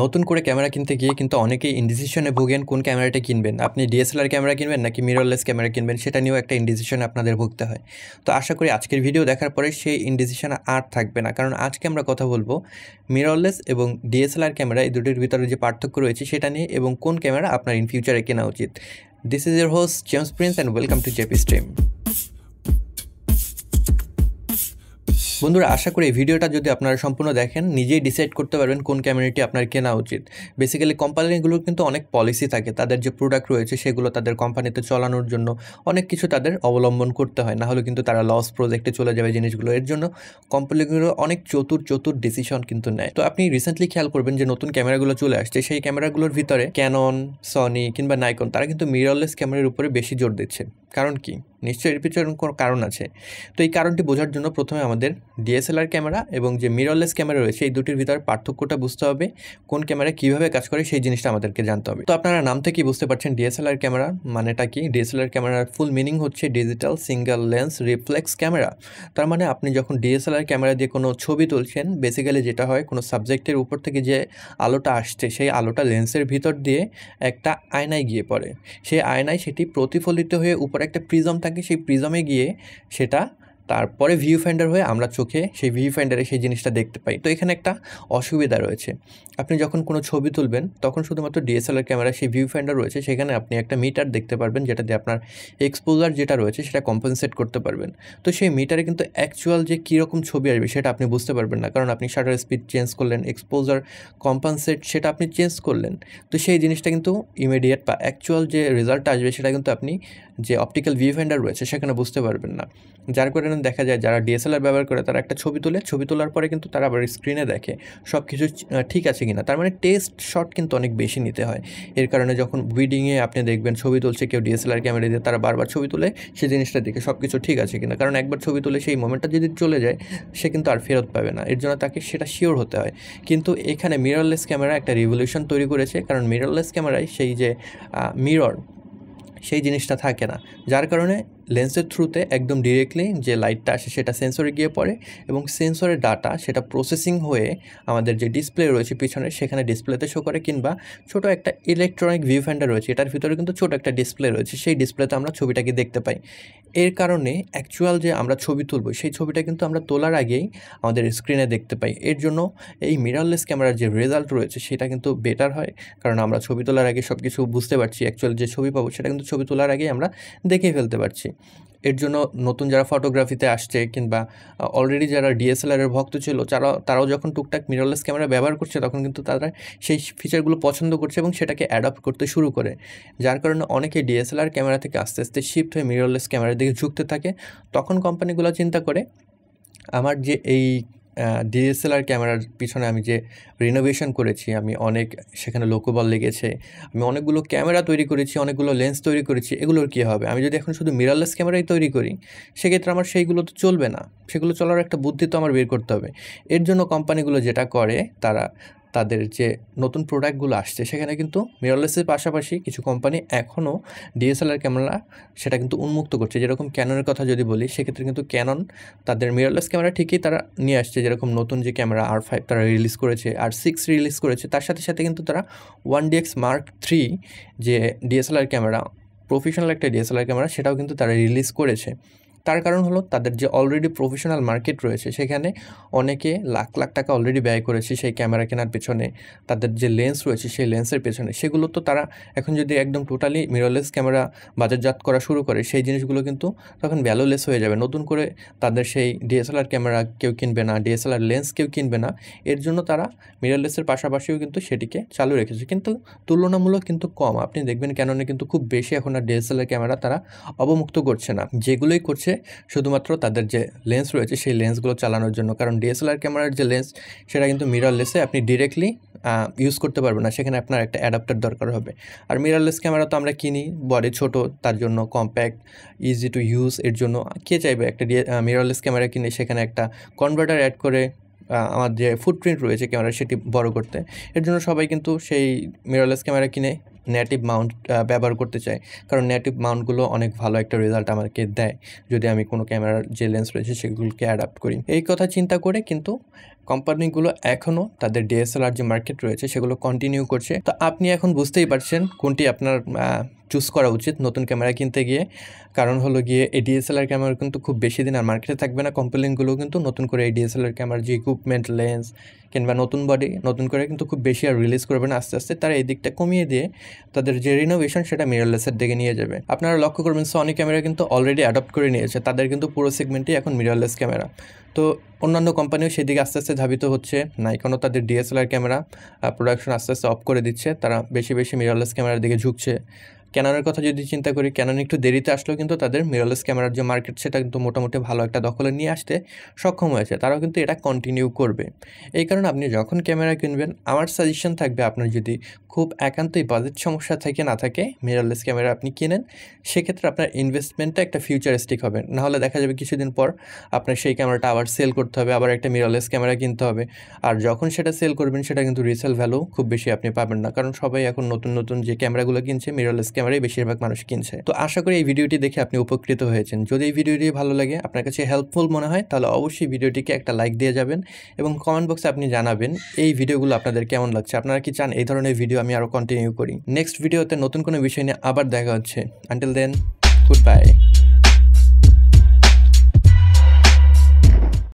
নতুন করে ক্যামেরা কিনতে গিয়ে কিন্তু অনেকেই ইনডিসিশনে ভুগেন কোন ক্যামেরাটা কিনবেন আপনি ডিএসএলআর ক্যামেরা কিনবেন নাকি মিররলেস ক্যামেরা কিনবেন সেটা নিয়েও একটা ইনডিসিশনে আপনাদের ভুগতে হয় তো আশা করি আজকের ভিডিও দেখার পরে সেই ইনডিসিশন আর থাকবে না কারণ আজকে আমরা কথা বলবো মিররলেস এবং ডিএসএলআর ক্যামেরা এই দুটির ভিতরে যে পার্থক্য রয়েছে সেটা নিয়ে এবং কোন ক্যামেরা আপনার ইন ফিউচারে কেনা উচিত this is your host James Prince and welcome to JP stream বন্ধুরা আশা করি ভিডিওটা যদি আপনারা সম্পূর্ণ দেখেন নিজেই ডিসাইড করতে পারবেন কোন ক্যামেরাটি আপনার কেনা উচিত বেসিক্যালি কোম্পানিগুলোর কিন্তু অনেক পলিসি থাকে তাদের যে প্রোডাক্ট রয়েছে সেগুলো তাদের কোম্পানিতে চলানোর জন্য অনেক কিছু তাদের অবলম্বন করতে হয় না হলে কিন্তু তারা লস প্রজেক্টে চলে যাবে জিনিসগুলো এর জন্য কোম্পানিগুলো অনেক চতুর চতুর ডিসিশন কিন্তু নেয় তো আপনি রিসেন্টলি খেয়াল করবেন যে নতুন ক্যামেরাগুলো চলে আসছে সেই ক্যামেরাগুলোর ভিতরে ক্যানন সনি কিংবা নাইকন তারা কিন্তু মিররলেস ক্যামেরার উপরে বেশি জোর দিচ্ছে কারণ কি নিশ্চয়ই এর পিছনে কোনো কারণ আছে তো এই কারণটি বোঝার জন্য প্রথমে আমাদের ডিএসএলআর ক্যামেরা এবং যে মিররলেস ক্যামেরা রয়েছে এই দুটির ভিতর পার্থক্যটা বুঝতে হবে কোন ক্যামেরা কীভাবে কাজ করে সেই জিনিসটা আমাদেরকে জানতে হবে তো আপনারা নাম থেকেই বুঝতে পারছেন ডিএসএলআর ক্যামেরা মানেটা কি ডিএসএলআর ক্যামেরার ফুল মিনিং হচ্ছে digital single lens reflex camera তার মানে আপনি যখন ডিএসএলআর ক্যামেরা দিয়ে কোনো ছবি তুলছেন বেসিক্যালি যেটা হয় কোনো সাবজেক্টের উপর থেকে যে আলোটা আসছে সেই আলোটা লেন্সের ভিতর দিয়ে একটা আয়নায় গিয়ে পড়ে সেই আয়নায় সেটি প্রতিফলিত হয়ে উপরে একটা প্রিজম থাকে কে এই প্রিজমে গিয়ে সেটা তারপরে ভিউ ফাইন্ডার হয়ে আমরা চোখে সেই ভিউ ফাইন্ডারে সেই জিনিসটা দেখতে পাই তো এখানে একটা অসুবিধা রয়েছে আপনি যখন কোনো ছবি তুলবেন তখন শুধুমাত্র ডিএসএলআর ক্যামেরা সেই ভিউ ফাইন্ডার রয়েছে সেখানে আপনি একটা মিটার দেখতে পারবেন যেটা দিয়ে আপনার এক্সপোজার যেটা রয়েছে সেটা কম্পেনসেট করতে পারবেন তো সেই মিটারে কিন্তু অ্যাকচুয়াল যে কীরকম ছবি আসবে সেটা আপনি বুঝতে পারবেন না কারণ আপনি শাটার স্পিড চেঞ্জ করলেন এক্সপোজার কম্পেনসেট সেটা আপনি চেঞ্জ করলেন তো সেই জিনিসটা কিন্তু ইমিডিয়েট বা অ্যাকচুয়াল যে রেজাল্ট আসবে সেটা কিন্তু আপনি যে অপটিক্যাল ভিউ ফাইন্ডার রয়েছে সেখানে বুঝতে পারবেন না যার কারণে কারণে দেখা যায় যারা ডিএসএলআর ব্যবহার করে তারা একটা ছবি তোলে ছবি তোলার পরে কিন্তু তারা আবার স্ক্রিনে দেখে সব কিছু ঠিক আছে কিনা তার মানে টেস্ট শট কিন্তু অনেক বেশি নিতে হয় এর কারণে যখন ভিডিংয়ে আপনি দেখবেন ছবি তুলছে কেউ ডিএসএলআর ক্যামেরা দিয়ে তারা বারবার ছবি তুলে সেই জিনিসটা দেখে সব কিছু ঠিক আছে কিনা কারণ একবার ছবি তুলে সেই মোমেন্টটা যদি চলে যায় সে কিন্তু আর ফেরত পাবে না এর জন্য তাকে সেটা শিওর হতে হয় কিন্তু এখানে মিররলেস ক্যামেরা একটা রিভলিউশন তৈরি করেছে কারণ মিররলেস ক্যামেরায় সেই যে মিরর সেই জিনিসটা থাকে না যার কারণে লেন্সের থ্রুতে একদম ডিরেক্টলি যে লাইটটা আসে সেটা সেন্সরে গিয়ে পড়ে এবং সেন্সরের ডাটা সেটা প্রসেসিং হয়ে আমাদের যে ডিসপ্লে রয়েছে পিছনে সেখানে ডিসপ্লেতে শো করে কিংবা ছোট একটা ইলেকট্রনিক ভিউ ফ্যান্ডার রয়েছে এটার ভিতরে কিন্তু ছোট একটা ডিসপ্লে রয়েছে সেই ডিসপ্লেতে আমরা ছবিটাকে দেখতে পাই এর কারণে অ্যাকচুয়াল যে আমরা ছবি তুলব সেই ছবিটা কিন্তু আমরা তোলার আগেই আমাদের স্ক্রিনে দেখতে পাই এর জন্য এই মিরারলেস ক্যামেরার যে রেজাল্ট রয়েছে সেটা কিন্তু বেটার হয় কারণ আমরা ছবি তোলার আগে সব কিছু বুঝতে পারছি অ্যাকচুয়াল যে ছবি পাবো সেটা কিন্তু ছবি তোলার আগেই আমরা দেখে ফেলতে পারছি এর জন্য নতুন যারা ফটোগ্রাফিতে আসছে কিংবা অলরেডি যারা ডিএসএলআরের ভক্ত ছিল তারা তারাও যখন টুকটাক মিররলেস ক্যামেরা ব্যবহার করছে তখন কিন্তু তারা সেই ফিচারগুলো পছন্দ করছে এবং সেটাকে অ্যাডাপ্ট করতে শুরু করে যার কারণে অনেকে ডিএসএলআর ক্যামেরা থেকে আস্তে আস্তে শিফট হয়ে মিররলেস ক্যামেরার দিকে ঝুঁকতে থাকে তখন কোম্পানিগুলো চিন্তা করে আমার যে এই ডিএসএলআর ক্যামেরার পিছনে আমি যে রিনোভেশন করেছি আমি অনেক সেখানে লোকবল লেগেছে আমি অনেকগুলো ক্যামেরা তৈরি করেছি অনেকগুলো লেন্স তৈরি করেছি এগুলোর কী হবে আমি যদি এখন শুধু মিরারলেস ক্যামেরাই তৈরি করি সেক্ষেত্রে আমার সেইগুলো তো চলবে না সেগুলো চলার একটা বুদ্ধি তো আমার বের করতে হবে এর জন্য কোম্পানিগুলো যেটা করে তারা তাদের যে নতুন প্রোডাক্টগুলো আসছে সেখানে কিন্তু মিরলেসের পাশাপাশি কিছু কোম্পানি এখনও ডিএসএলআর ক্যামেরা সেটা কিন্তু উন্মুক্ত করছে যেরকম ক্যাননের কথা যদি বলি সেক্ষেত্রে কিন্তু ক্যানন তাদের মিরলেস ক্যামেরা ঠিকই তারা নিয়ে আসছে যেরকম নতুন যে ক্যামেরা আর ফাইভ তারা রিলিজ করেছে আর সিক্স রিলিজ করেছে তার সাথে সাথে কিন্তু তারা ওয়ান ডিএক্স মার্ক থ্রি যে ডিএসএলআর ক্যামেরা প্রফেশনাল একটা ডিএসএলআর ক্যামেরা সেটাও কিন্তু তারা রিলিজ করেছে তার কারণ হলো তাদের যে অলরেডি প্রফেশনাল মার্কেট রয়েছে সেখানে অনেকে লাখ লাখ টাকা অলরেডি ব্যয় করেছে সেই ক্যামেরা কেনার পেছনে তাদের যে লেন্স রয়েছে সেই লেন্সের পেছনে সেগুলো তো তারা এখন যদি একদম টোটালি মিররলেস ক্যামেরা বাজারজাত করা শুরু করে সেই জিনিসগুলো কিন্তু তখন ভ্যালুলেস হয়ে যাবে নতুন করে তাদের সেই ডিএসএলআর ক্যামেরা কেউ কিনবে না ডিএসএলআর লেন্স কেউ কিনবে না এর জন্য তারা মিররলেসের পাশাপাশিও কিন্তু সেটিকে চালু রেখেছে কিন্তু তুলনামূলক কিন্তু কম আপনি দেখবেন কেননা কিন্তু খুব বেশি এখন আর ডিএসএলআর ক্যামেরা তারা অবমুক্ত করছে না যেগুলোই করছে হচ্ছে শুধুমাত্র তাদের যে লেন্স রয়েছে সেই লেন্সগুলো চালানোর জন্য কারণ ডিএসএলআর ক্যামেরার যে লেন্স সেটা কিন্তু মিরর লেসে আপনি ডিরেক্টলি ইউজ করতে পারবেন না সেখানে আপনার একটা অ্যাডাপ্টার দরকার হবে আর মিররলেস ক্যামেরা তো আমরা কিনি বডি ছোট তার জন্য কম্প্যাক্ট ইজি টু ইউজ এর জন্য কে চাইবে একটা মিররলেস ক্যামেরা কিনে সেখানে একটা কনভার্টার অ্যাড করে আমার যে ফুটপ্রিন্ট রয়েছে ক্যামেরা সেটি বড় করতে এর জন্য সবাই কিন্তু সেই মিররলেস ক্যামেরা কিনে নেটিভ মাউন্ট ব্যবহার করতে চাই কারণ নেটিভ মাউন্টগুলো অনেক ভালো একটা রেজাল্ট আমাকে দেয় যদি আমি কোনো ক্যামেরার যে লেন্স রয়েছে সেগুলোকে অ্যাডাপ্ট করি এই কথা চিন্তা করে কিন্তু কোম্পানিগুলো এখনও তাদের ডিএসএলআর যে মার্কেট রয়েছে সেগুলো কন্টিনিউ করছে তো আপনি এখন বুঝতেই পারছেন কোনটি আপনার চুজ করা উচিত নতুন ক্যামেরা কিনতে গিয়ে কারণ হলো গিয়ে এই ডিএসএলআর ক্যামেরা কিন্তু খুব বেশি দিন আর মার্কেটে থাকবে না কোম্পানিগুলো কিন্তু নতুন করে এই ডিএসএলআর ক্যামেরার যে ইকুইপমেন্ট লেন্স কিংবা নতুন বডি নতুন করে কিন্তু খুব বেশি আর রিলিজ করবে না আস্তে আস্তে তারা এই দিকটা কমিয়ে দিয়ে তাদের যে রিনোভেশন সেটা মিররলেসের দিকে নিয়ে যাবে আপনারা লক্ষ্য করবেন সনি ক্যামেরা কিন্তু অলরেডি অ্যাডপ্ট করে নিয়েছে তাদের কিন্তু পুরো সেগমেন্টই এখন মিররলেস ক্যামেরা তো অন্যান্য কোম্পানিও সেদিকে আস্তে আস্তে ধাবিত হচ্ছে নাইকনও তাদের ডিএসএলআর ক্যামেরা প্রোডাকশন আস্তে আস্তে অফ করে দিচ্ছে তারা বেশি বেশি মিররলেস ক্যামেরার দিকে ঝুঁকছে ক্যাননের কথা যদি চিন্তা করি ক্যানন একটু দেরিতে আসলেও কিন্তু তাদের মিরলেস ক্যামেরার যে মার্কেট সেটা কিন্তু মোটামুটি ভালো একটা দখলে নিয়ে আসতে সক্ষম হয়েছে তারাও কিন্তু এটা কন্টিনিউ করবে এই কারণে আপনি যখন ক্যামেরা কিনবেন আমার সাজেশন থাকবে আপনার যদি খুব একান্তই বাজেট সমস্যা থেকে না থাকে মিরলেস ক্যামেরা আপনি কিনেন সেক্ষেত্রে আপনার ইনভেস্টমেন্টটা একটা ফিউচারিস্টিক হবে নাহলে দেখা যাবে কিছুদিন পর আপনার সেই ক্যামেরাটা আবার সেল করতে হবে আবার একটা মিরলেস ক্যামেরা কিনতে হবে আর যখন সেটা সেল করবেন সেটা কিন্তু রিসেল ভ্যালু খুব বেশি আপনি পাবেন না কারণ সবাই এখন নতুন নতুন যে ক্যামেরাগুলো কিনছে মিরালেস ক্যামেরা ক্যামেরাই বেশিরভাগ মানুষ কিনছে তো আশা করি এই ভিডিওটি দেখে আপনি উপকৃত হয়েছেন যদি এই ভিডিওটি ভালো লাগে আপনার কাছে হেল্পফুল মনে হয় তাহলে অবশ্যই ভিডিওটিকে একটা লাইক দিয়ে যাবেন এবং কমেন্ট বক্সে আপনি জানাবেন এই ভিডিওগুলো আপনাদের কেমন লাগছে আপনারা কি চান এই ধরনের ভিডিও আমি আরও কন্টিনিউ করি নেক্সট ভিডিওতে নতুন কোনো বিষয় নিয়ে আবার দেখা হচ্ছে আনটিল দেন গুড বাই